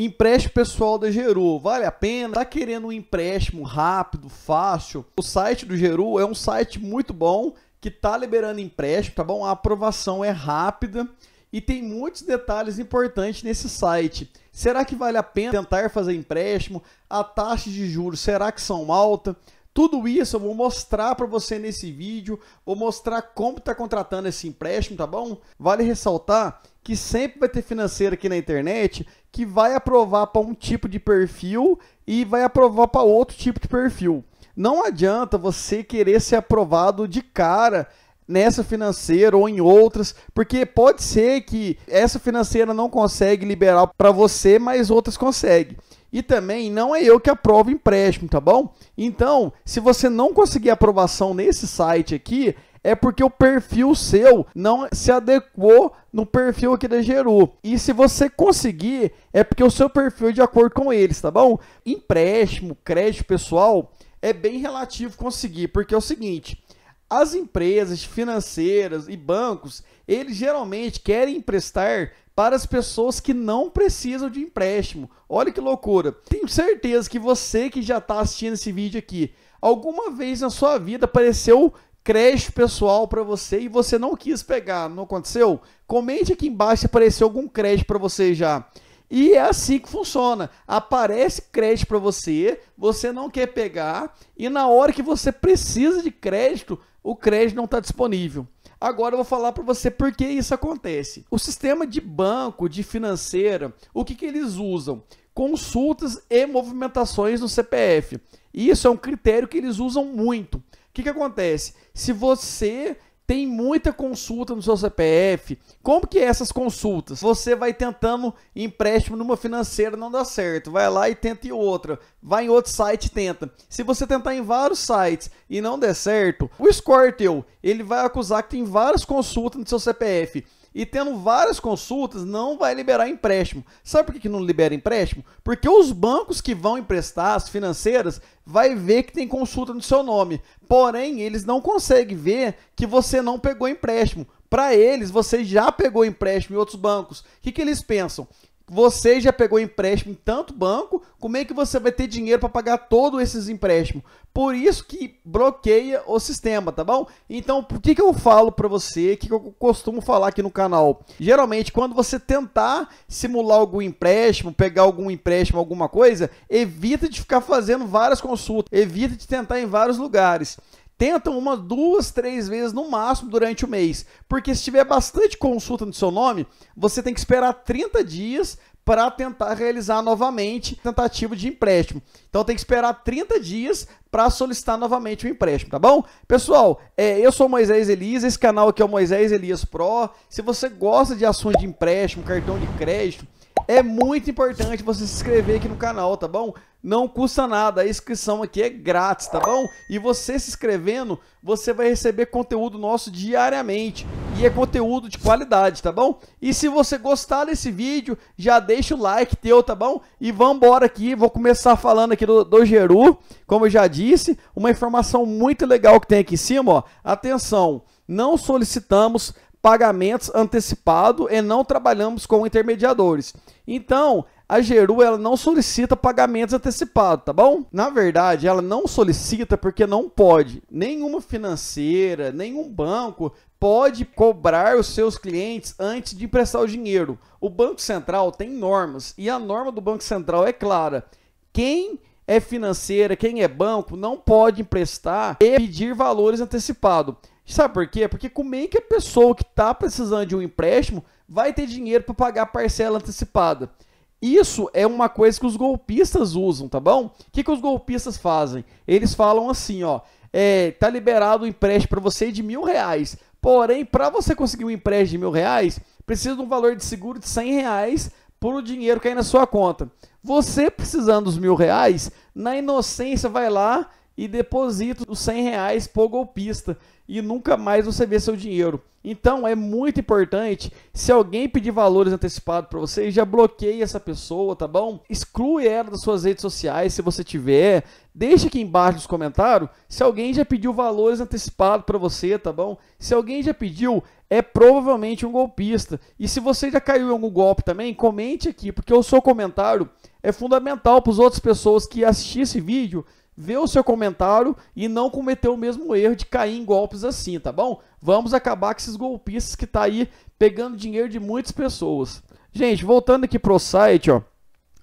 Empréstimo pessoal da Geru, vale a pena? Tá querendo um empréstimo rápido, fácil? O site do Geru é um site muito bom que tá liberando empréstimo, tá bom? A aprovação é rápida e tem muitos detalhes importantes nesse site. Será que vale a pena tentar fazer empréstimo? A taxa de juros será que são alta? Tudo isso eu vou mostrar para você nesse vídeo, vou mostrar como está contratando esse empréstimo, tá bom? Vale ressaltar que sempre vai ter financeiro aqui na internet que vai aprovar para um tipo de perfil e vai aprovar para outro tipo de perfil. Não adianta você querer ser aprovado de cara nessa financeira ou em outras, porque pode ser que essa financeira não consegue liberar para você, mas outras consegue. E também não é eu que aprovo empréstimo, tá bom? Então, se você não conseguir aprovação nesse site aqui, é porque o perfil seu não se adequou no perfil aqui da Geru. E se você conseguir, é porque o seu perfil é de acordo com eles, tá bom? Empréstimo, crédito pessoal é bem relativo conseguir, porque é o seguinte, as empresas financeiras e bancos, eles geralmente querem emprestar para as pessoas que não precisam de empréstimo. Olha que loucura. Tenho certeza que você que já está assistindo esse vídeo aqui, alguma vez na sua vida apareceu creche pessoal para você e você não quis pegar, não aconteceu? Comente aqui embaixo se apareceu algum crédito para você já. E é assim que funciona. Aparece crédito para você, você não quer pegar e na hora que você precisa de crédito, o crédito não está disponível. Agora eu vou falar para você por que isso acontece. O sistema de banco, de financeira, o que, que eles usam? Consultas e movimentações no CPF. Isso é um critério que eles usam muito que, que acontece? Se você tem muita consulta no seu CPF. Como que é essas consultas? Você vai tentando empréstimo numa financeira, não dá certo. Vai lá e tenta em outra. Vai em outro site e tenta. Se você tentar em vários sites e não der certo, o score ele vai acusar que tem várias consultas no seu CPF e tendo várias consultas, não vai liberar empréstimo. Sabe por que, não libera empréstimo? Porque os bancos que vão emprestar, as financeiras, vai ver que tem consulta no seu nome. Porém, eles não conseguem ver que você não pegou empréstimo. Para eles, você já pegou empréstimo em outros bancos. O que, que eles pensam? Você já pegou empréstimo em tanto banco, como é que você vai ter dinheiro para pagar todos esses empréstimos? Por isso que bloqueia o sistema, tá bom? Então, o que, que eu falo para você, o que, que eu costumo falar aqui no canal? Geralmente, quando você tentar simular algum empréstimo, pegar algum empréstimo, alguma coisa, evita de ficar fazendo várias consultas, evita de tentar em vários lugares tentam uma, duas, três vezes no máximo durante o mês. Porque se tiver bastante consulta no seu nome, você tem que esperar 30 dias para tentar realizar novamente tentativa de empréstimo. Então tem que esperar 30 dias para solicitar novamente o empréstimo, tá bom? Pessoal, é, eu sou Moisés Elias, esse canal aqui é o Moisés Elias Pro. Se você gosta de ações de empréstimo, cartão de crédito, é muito importante você se inscrever aqui no canal, tá bom? Não custa nada, a inscrição aqui é grátis, tá bom? E você se inscrevendo, você vai receber conteúdo nosso diariamente e é conteúdo de qualidade, tá bom? E se você gostar desse vídeo, já deixa o like teu, tá bom? E vambora aqui, vou começar falando aqui do, do Geru, como eu já disse, uma informação muito legal que tem aqui em cima, ó. Atenção, não solicitamos pagamentos antecipados e não trabalhamos com intermediadores. Então, a Geru ela não solicita pagamentos antecipados, tá bom? Na verdade, ela não solicita porque não pode. Nenhuma financeira, nenhum banco pode cobrar os seus clientes antes de emprestar o dinheiro. O Banco Central tem normas e a norma do Banco Central é clara. Quem é financeira, quem é banco, não pode emprestar e pedir valores antecipados. Sabe por quê? Porque como é que a pessoa que está precisando de um empréstimo vai ter dinheiro para pagar a parcela antecipada? Isso é uma coisa que os golpistas usam, tá bom? O que, que os golpistas fazem? Eles falam assim, ó, é, tá liberado o um empréstimo para você de mil reais. Porém, para você conseguir um empréstimo de mil reais, precisa de um valor de seguro de cem reais por o dinheiro cair na sua conta. Você precisando dos mil reais, na inocência vai lá e deposita os 100 reais por golpista e nunca mais você vê seu dinheiro. Então é muito importante, se alguém pedir valores antecipados para você, já bloqueie essa pessoa, tá bom? Exclui ela das suas redes sociais, se você tiver. Deixa aqui embaixo nos comentários se alguém já pediu valores antecipados para você, tá bom? Se alguém já pediu, é provavelmente um golpista. E se você já caiu em algum golpe também, comente aqui, porque o seu comentário é fundamental para as outras pessoas que assistirem esse vídeo ver o seu comentário e não cometer o mesmo erro de cair em golpes assim, tá bom? Vamos acabar com esses golpistas que tá aí pegando dinheiro de muitas pessoas. Gente, voltando aqui pro site, ó.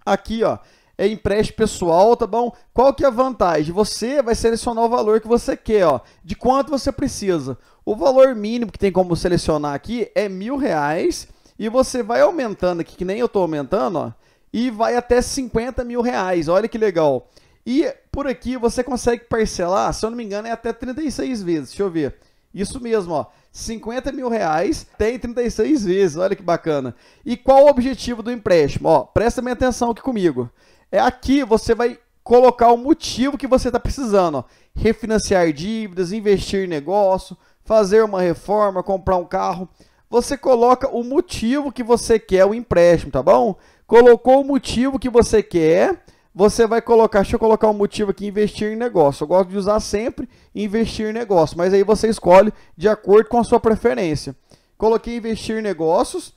Aqui, ó, é empréstimo pessoal, tá bom? Qual que é a vantagem? Você vai selecionar o valor que você quer, ó, de quanto você precisa. O valor mínimo que tem como selecionar aqui é mil reais e você vai aumentando aqui, que nem eu estou aumentando, ó, e vai até 50 mil reais. Olha que legal. E por aqui você consegue parcelar, se eu não me engano, é até 36 vezes. Deixa eu ver. Isso mesmo, ó. 50 mil reais tem 36 vezes. Olha que bacana. E qual o objetivo do empréstimo? Ó, presta bem atenção aqui comigo. É aqui você vai colocar o motivo que você está precisando. Ó. Refinanciar dívidas, investir em negócio, fazer uma reforma, comprar um carro. Você coloca o motivo que você quer o empréstimo, tá bom? Colocou o motivo que você quer você vai colocar, deixa eu colocar um motivo aqui, investir em negócio. Eu gosto de usar sempre investir em negócio, mas aí você escolhe de acordo com a sua preferência. Coloquei investir em negócios.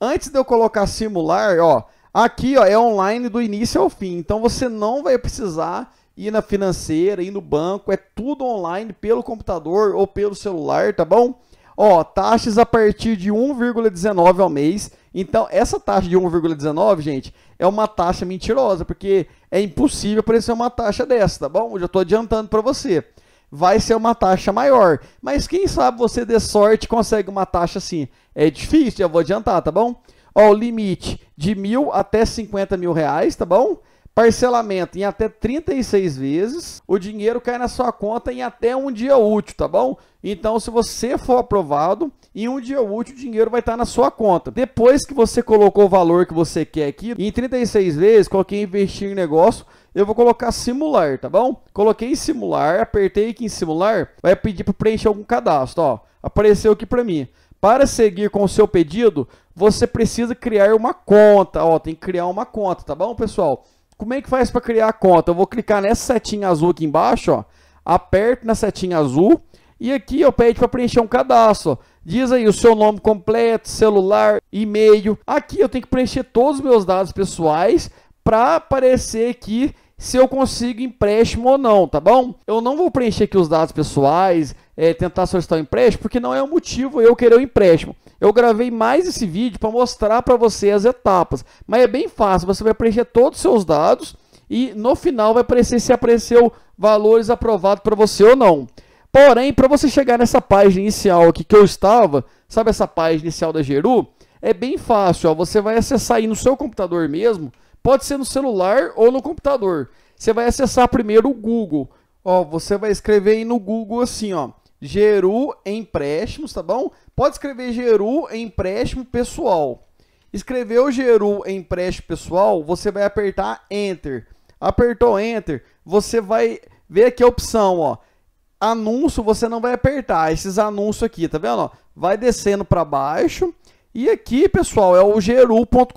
Antes de eu colocar simular, ó, aqui ó, é online do início ao fim. Então você não vai precisar ir na financeira, ir no banco, é tudo online pelo computador ou pelo celular, tá bom? Ó, taxas a partir de 1,19 ao mês. Então, essa taxa de 1,19, gente, é uma taxa mentirosa, porque é impossível aparecer uma taxa dessa, tá bom? Eu já estou adiantando para você. Vai ser uma taxa maior, mas quem sabe você de sorte consegue uma taxa assim. É difícil, eu vou adiantar, tá bom? Ó, o limite de mil até 50 mil reais, tá bom? parcelamento em até 36 vezes, o dinheiro cai na sua conta em até um dia útil, tá bom? Então, se você for aprovado, em um dia útil o dinheiro vai estar tá na sua conta. Depois que você colocou o valor que você quer aqui, em 36 vezes, coloquei investir em negócio, eu vou colocar simular, tá bom? Coloquei em simular, apertei aqui em simular, vai pedir para preencher algum cadastro, ó. Apareceu aqui para mim. Para seguir com o seu pedido, você precisa criar uma conta, ó, tem que criar uma conta, tá bom, pessoal? Como é que faz para criar a conta? Eu vou clicar nessa setinha azul aqui embaixo, ó, aperto na setinha azul e aqui eu pede para preencher um cadastro. Diz aí o seu nome completo, celular, e-mail. Aqui eu tenho que preencher todos os meus dados pessoais para aparecer aqui se eu consigo empréstimo ou não, tá bom? Eu não vou preencher aqui os dados pessoais, é, tentar solicitar um empréstimo, porque não é o motivo eu querer o um empréstimo. Eu gravei mais esse vídeo para mostrar para você as etapas. Mas é bem fácil, você vai preencher todos os seus dados e no final vai aparecer se apareceu valores aprovados para você ou não. Porém, para você chegar nessa página inicial aqui que eu estava, sabe essa página inicial da Geru? É bem fácil, ó. você vai acessar aí no seu computador mesmo, pode ser no celular ou no computador. Você vai acessar primeiro o Google. Ó, você vai escrever aí no Google assim, ó, Geru Empréstimos, tá bom? Pode escrever Geru empréstimo pessoal. Escreveu Geru empréstimo pessoal, você vai apertar Enter. Apertou Enter, você vai ver aqui a opção, ó. Anúncio, você não vai apertar esses anúncios aqui, tá vendo? Vai descendo para baixo. E aqui, pessoal, é o geru.com.br,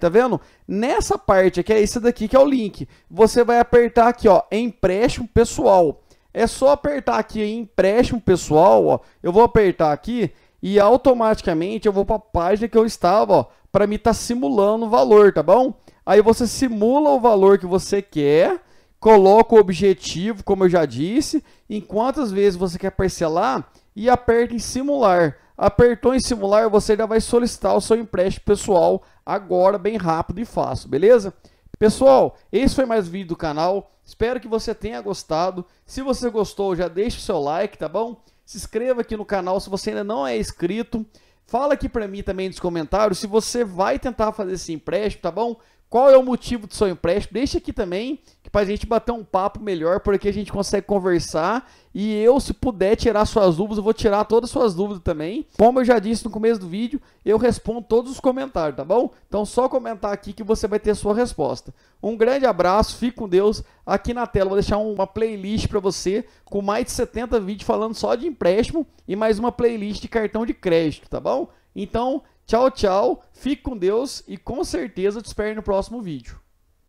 tá vendo? Nessa parte aqui, é esse daqui que é o link. Você vai apertar aqui, ó, empréstimo pessoal. É só apertar aqui em empréstimo pessoal, ó. Eu vou apertar aqui e automaticamente eu vou para a página que eu estava, ó, para mim estar tá simulando o valor, tá bom? Aí você simula o valor que você quer, coloca o objetivo, como eu já disse, em quantas vezes você quer parcelar e aperta em simular. Apertou em simular, você já vai solicitar o seu empréstimo pessoal agora, bem rápido e fácil, beleza? Pessoal, esse foi mais um vídeo do canal. Espero que você tenha gostado. Se você gostou, já deixa o seu like, tá bom? Se inscreva aqui no canal se você ainda não é inscrito. Fala aqui para mim também nos comentários se você vai tentar fazer esse empréstimo, tá bom? Qual é o motivo do seu empréstimo? Deixa aqui também pra gente bater um papo melhor, porque a gente consegue conversar. E eu, se puder tirar suas dúvidas, eu vou tirar todas as suas dúvidas também. Como eu já disse no começo do vídeo, eu respondo todos os comentários, tá bom? Então só comentar aqui que você vai ter sua resposta. Um grande abraço, fique com Deus. Aqui na tela vou deixar uma playlist para você com mais de 70 vídeos falando só de empréstimo e mais uma playlist de cartão de crédito, tá bom? Então, tchau, tchau, fique com Deus e com certeza te espero no próximo vídeo.